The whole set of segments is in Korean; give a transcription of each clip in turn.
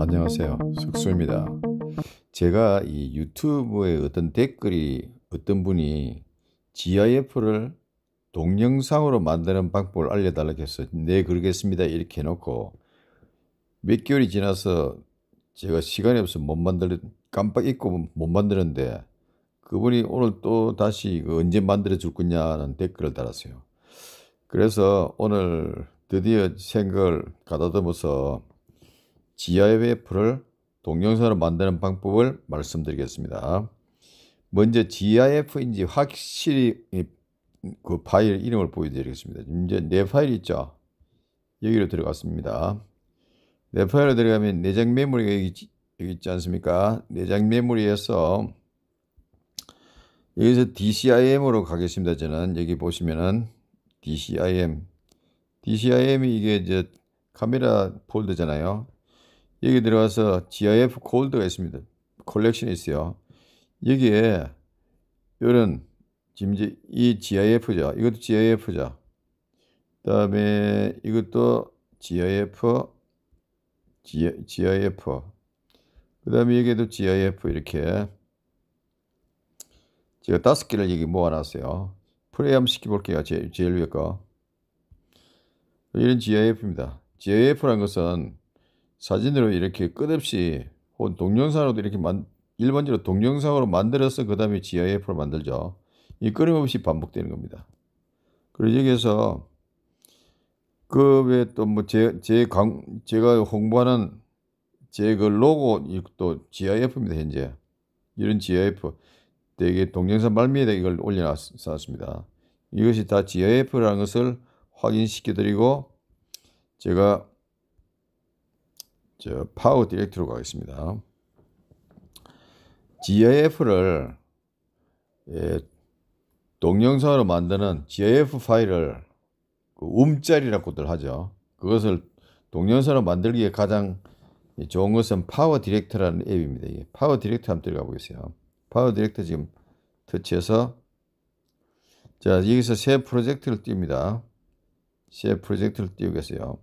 안녕하세요. 숙소입니다 제가 이 유튜브에 어떤 댓글이 어떤 분이 GIF를 동영상으로 만드는 방법을 알려달라고 해서 네 그러겠습니다 이렇게 해놓고 몇 개월이 지나서 제가 시간이 없어 못 만들 깜빡 잊고 못 만드는데 그분이 오늘 또 다시 언제 만들어 줄 거냐는 댓글을 달았어요. 그래서 오늘 드디어 생각을 가다듬어서 g i F를 동영상으로 만드는 방법을 말씀드리겠습니다. 먼저 GIF인지 확실히 그 파일 이름을 보여드리겠습니다. 이제 내 파일 있죠? 여기로 들어갔습니다. 내 파일로 들어가면 내장 메모리가 여기, 있지, 여기 있지 않습니까? 내장 메모리에서 여기서 DCIM으로 가겠습니다. 저는 여기 보시면은 DCIM DCIM이 이게 이제 카메라 폴드잖아요 여기 들어가서 GIF 콜드가 있습니다. 컬렉션이 있어요. 여기에 이런 지금 이제 이 GIF죠. 이것도 GIF죠. 그다음에 이것도 GIF, GIF. 그다음에 여기에도 GIF 이렇게 제가 다섯 개를 여기 모아놨어요. 프레임 시켜볼게요. 제, 일 위에 거. 이런 GIF입니다. g i f 란 것은 사진으로 이렇게 끝없이 혹은 동영상으로도 이렇게 만, 일반적으로 동영상으로 만들어서 그 다음에 GIF로 만들죠. 이 끊임없이 반복되는 겁니다. 그래서 여기에서 그 외 또뭐 제, 제 강, 제가 홍보하는 제 그 로고 또 GIF입니다, 현재. 이런 GIF. 되게 동영상 말미에다 이걸 올려놨습니다. 이것이 다 GIF라는 것을 확인시켜드리고 제가 저 파워 디렉트로 가겠습니다. GIF를 예, 동영상으로 만드는 GIF 파일을 그 움짤이라고들 하죠. 그것을 동영상으로 만들기에 가장 좋은 것은 파워 디렉터라는 앱입니다. 예, 파워 디렉터 한번 들어가 보겠습니다 파워 디렉터 지금 터치해서 자 여기서 새 프로젝트를 띕니다새 프로젝트를 띄우겠어요.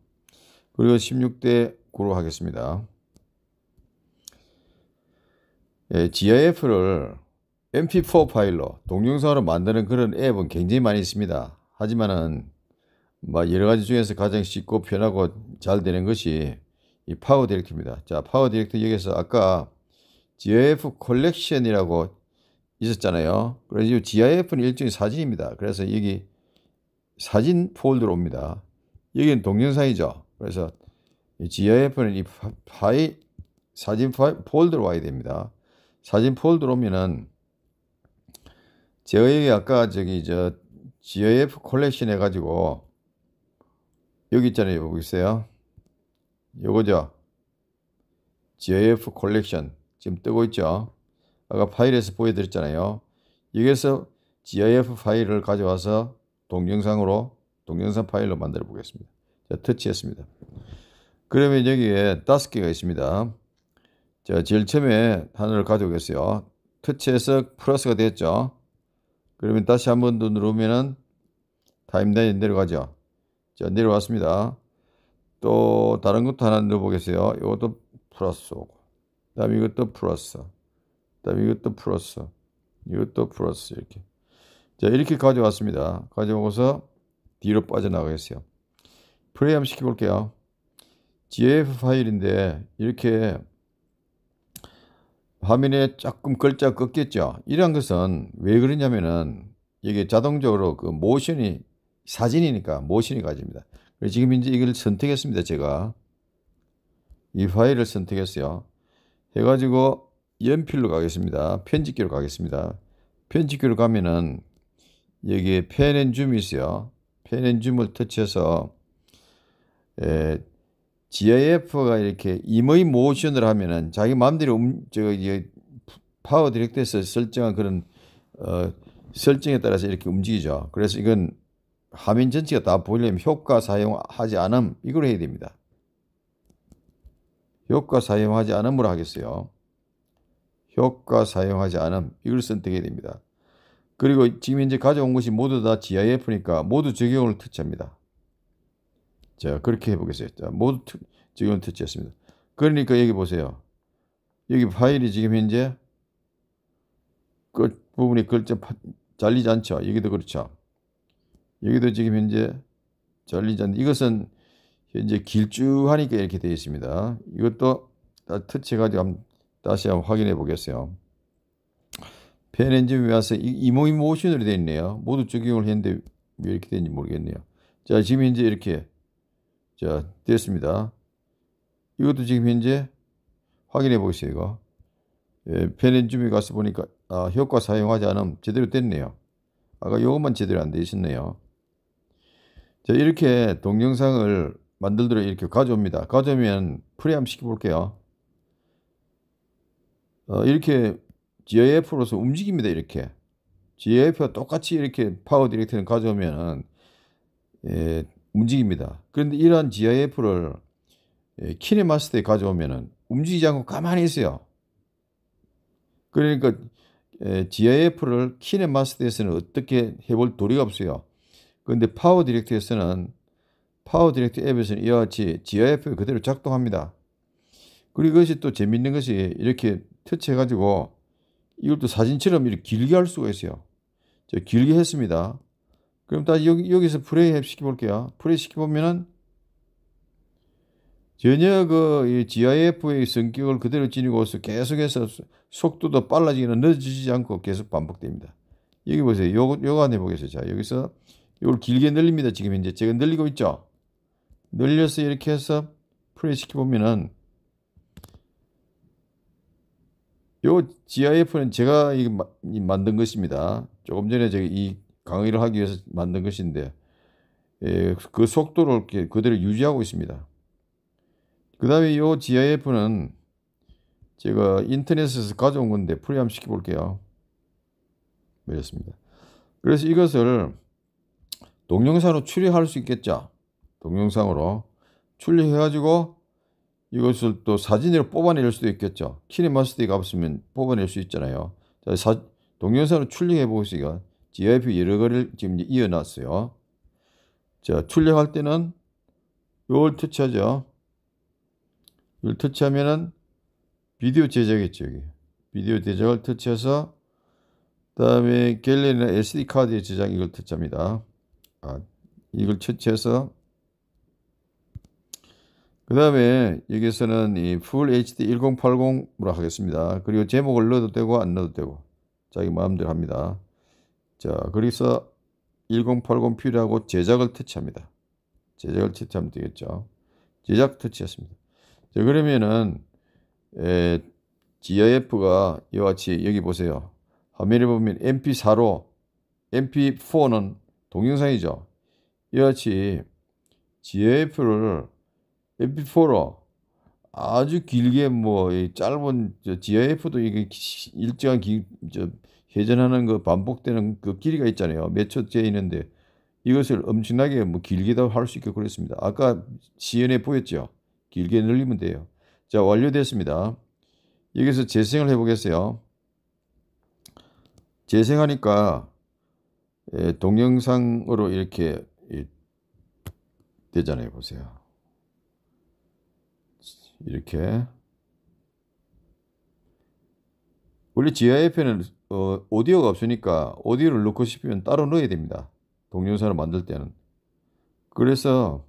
그리고 16대 고로 하겠습니다. 예, GIF를 MP4 파일로 동영상으로 만드는 그런 앱은 굉장히 많이 있습니다. 하지만은 뭐 여러 가지 중에서 가장 쉽고 편하고 잘 되는 것이 이 파워 디렉터입니다 자, 파워 디렉터 여기서 아까 GIF 컬렉션이라고 있었잖아요. 그래서 이 GIF는 일종의 사진입니다. 그래서 여기 사진 폴더로 옵니다. 여기는 동영상이죠. 그래서 GIF는 이 파일 사진 파일 폴더로 와야 됩니다. 사진 폴더로 오면은 저희 아까 저기 저 GIF 컬렉션 해가지고 여기 있잖아요. 보있어요 요거죠. GIF 컬렉션 지금 뜨고 있죠. 아까 파일에서 보여드렸잖아요. 여기서 에 GIF 파일을 가져와서 동영상으로 동영상 파일로 만들어 보겠습니다. 자, 터치했습니다. 그러면 여기에 다섯 개가 있습니다. 자, 제일 처음에 하나를 가져오겠어요. 터치해서 플러스가 됐죠. 그러면 다시 한 번 더 누르면은 타임라인 내려가죠. 자, 내려왔습니다. 또 다른 것도 하나 넣어보겠어요. 이것도 플러스 오고. 그 다음에 이것도 플러스. 그 다음에 이것도 플러스. 이것도 플러스. 이렇게. 자, 이렇게 가져왔습니다. 가져오고서 뒤로 빠져나가겠어요. 프레임 시켜볼게요. GF 파일인데 이렇게 화면에 조금 글자 꺾였죠. 이런 것은 왜 그러냐면은 이게 자동적으로 그 모션이 사진이니까 모션이 가집니다. 그래서 지금 이제 이걸 선택했습니다. 제가 이 파일을 선택했어요. 해가지고 연필로 가겠습니다. 편집기로 가겠습니다. 편집기로 가면은 여기에 펜앤줌이 있어요. 펜앤줌을 터치해서 에, GIF가 이렇게 임의 모션을 하면은 자기 마음대로 음, 저, 이 파워 디렉터에서 설정한 그런 어, 설정에 따라서 이렇게 움직이죠. 그래서 이건 화면 전체가 다 보이려면 효과 사용하지 않음 이걸 해야 됩니다. 효과 사용하지 않음으로 하겠어요. 효과 사용하지 않음 이걸 선택해야 됩니다. 그리고 지금 이제 가져온 것이 모두 다 GIF니까 모두 적용을 터치합니다. 자, 그렇게 해보겠습니다 자, 모두 특, 지금 터치했습니다. 그러니까 여기 보세요. 여기 파일이 지금 현재 끝부분이 그 글자 파, 잘리지 않죠. 여기도 그렇죠. 여기도 지금 현재 잘리지 않는 이것은 현재 길쭉하니까 이렇게 되어 있습니다. 이것도 터치해가지고 다시 한번 확인해 보겠어요. 펜 엔진 와서 이모이 모션으로 되어 있네요. 모두 적용을 했는데 왜 이렇게 되는지 모르겠네요. 자, 지금 현재 이렇게 자, 됐습니다. 이것도 지금 현재 확인해 보겠어요, 이거. 예, 페렌줌에 가서 보니까 아, 효과 사용하지 않음 제대로 됐네요. 아까 이것만 제대로 안 되어 있었네요. 자, 이렇게 동영상을 만들도록 이렇게 가져옵니다. 가져오면 프레암 시켜볼게요. 어, 이렇게 GIF로서 움직입니다. 이렇게. GIF와 똑같이 이렇게 파워 디렉트는 가져오면은, 예, 움직입니다. 그런데 이러한 GIF를 예, 키네마스터에 가져오면 움직이지 않고 가만히 있어요. 그러니까 예, GIF를 키네마스터에서는 어떻게 해볼 도리가 없어요. 그런데 파워 디렉트에서는 파워 디렉트 앱에서는 이와 같이 GIF 그대로 작동합니다. 그리고 이것이 또 재밌는 것이 이렇게 터치해가지고 이걸 또 사진처럼 이렇게 길게 할 수가 있어요. 길게 했습니다. 그럼 다 여기, 여기서 브레이 앱 시켜볼게요. 브레이 시켜보면은 전혀 그 GIF의 성격을 그대로 지니고 계속해서 속도도 빨라지거는 늦어지지 않고 계속 반복됩니다. 여기 보세요. 요거, 요거 안해보겠습니다 자, 여기서 이걸 길게 늘립니다. 지금 이제 제가 늘리고 있죠. 늘려서 이렇게 해서 플레이 시켜보면은 요 GIF는 제가 이, 만든 것입니다. 조금 전에 제가 이 강의를 하기 위해서 만든 것인데 예, 그 속도를 그대로 유지하고 있습니다. 그 다음에 이 GIF는 제가 인터넷에서 가져온 건데 프리암 시켜볼게요. 그렇습니다 그래서 이것을 동영상으로 추리할수 있겠죠. 동영상으로 출력해가지고 이것을 또 사진으로 뽑아낼 수도 있겠죠. 키네마스가 없으면 뽑아낼 수 있잖아요. 자, 사, 동영상으로 출력해 보시니다 GIF 여러 개를 지금 이제 이어놨어요. 자, 출력할 때는 요걸 터치하죠. 이걸 터치하면은 비디오 제작이죠, 여기. 비디오 제작을 터치해서 그다음에 갤러리나 SD 카드의 저장 이걸 터치합니다. 아, 이걸 터치해서 그 다음에 여기서는 이 Full HD 1080으로 하겠습니다. 그리고 제목을 넣어도 되고 안 넣어도 되고 자기 마음대로 합니다. 자, 그래서 1080 필요하고 제작을 터치합니다. 제작을 터치하면 되겠죠. 제작 터치였습니다 자, 그러면은 에, GIF가 이와 같이 여기 보세요. 화면에 보면 MP4로 MP4는 동영상이죠. 이와 같이 GIF를 MP4로 아주 길게 뭐 짧은 GIF도 이게 일정한 기, 저 회전하는 그 반복되는 그 길이가 있잖아요. 몇 초째 있는데 이것을 엄청나게 뭐 길게도 할 수 있게 그랬습니다. 아까 시연해 보였죠. 길게 늘리면 돼요. 자 완료됐습니다. 여기서 재생을 해보겠어요. 재생하니까 예, 동영상으로 이렇게 예, 되잖아요. 보세요. 이렇게 원래 지하에페는 어, 오디오가 없으니까 오디오를 넣고 싶으면 따로 넣어야 됩니다. 동영상을 만들 때는. 그래서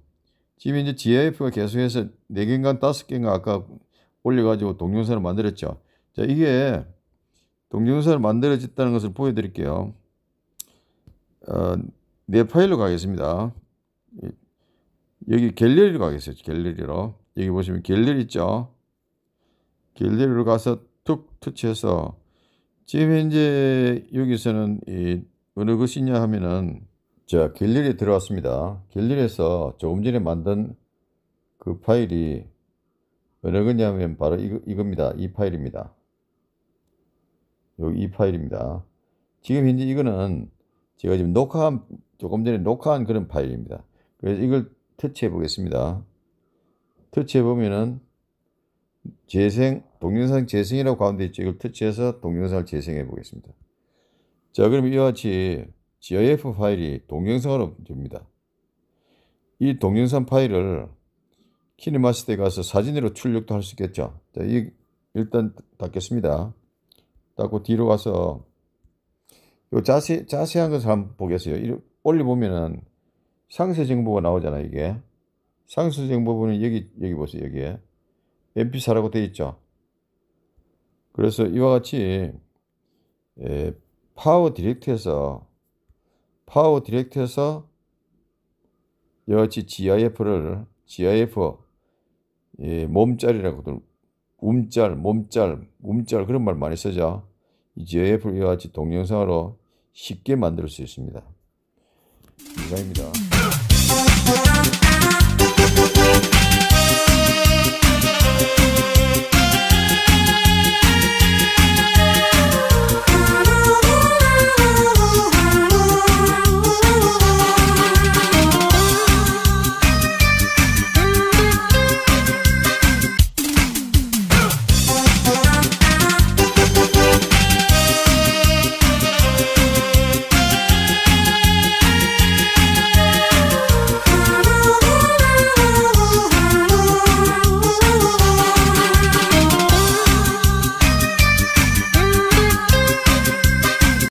지금 이제 GIF가 계속해서 4개인가 5개인가 아까 올려가지고 동영상을 만들었죠. 자, 이게 동영상을 만들어졌다는 것을 보여드릴게요. 어, 내 파일로 가겠습니다. 예. 여기 갤러리로 가겠어요. 갤러리로. 여기 보시면 갤러리 있죠. 갤러리로 가서 툭 터치해서 지금 현재 여기서는 이 어느 것이냐 하면은 자 갤러리 들어왔습니다. 갤러리에서 조금 전에 만든 그 파일이 어느 거냐면 바로 이거, 이겁니다. 이 파일입니다. 여기 이 파일입니다. 지금 현재 이거는 제가 지금 녹화한 조금 전에 녹화한 그런 파일입니다. 그래서 이걸 터치해 보겠습니다. 터치해 보면은 재생, 동영상 재생이라고 가운데 있죠. 이걸 터치해서 동영상을 재생해 보겠습니다. 자, 그럼 이와 같이 GIF 파일이 동영상으로 됩니다. 이 동영상 파일을 키네마스터에 가서 사진으로 출력도 할 수 있겠죠. 자, 이 일단 닫겠습니다. 닫고 뒤로 가서 요 자세, 자세한 것을 한번 보겠어요. 올려보면은 상세 정보가 나오잖아요, 이게. 상세 정보는 여기, 여기 보세요, 여기에. mp4라고 되어 있죠. 그래서 이와 같이 예, 파워 디렉트에서 파워 디렉트에서 이와 같이 GIF를 GIF 예, 몸짤이라고 움짤, 몸짤, 움짤 그런 말 많이 쓰죠. GIF를 이와 같이 동영상으로 쉽게 만들 수 있습니다. 이상입니다.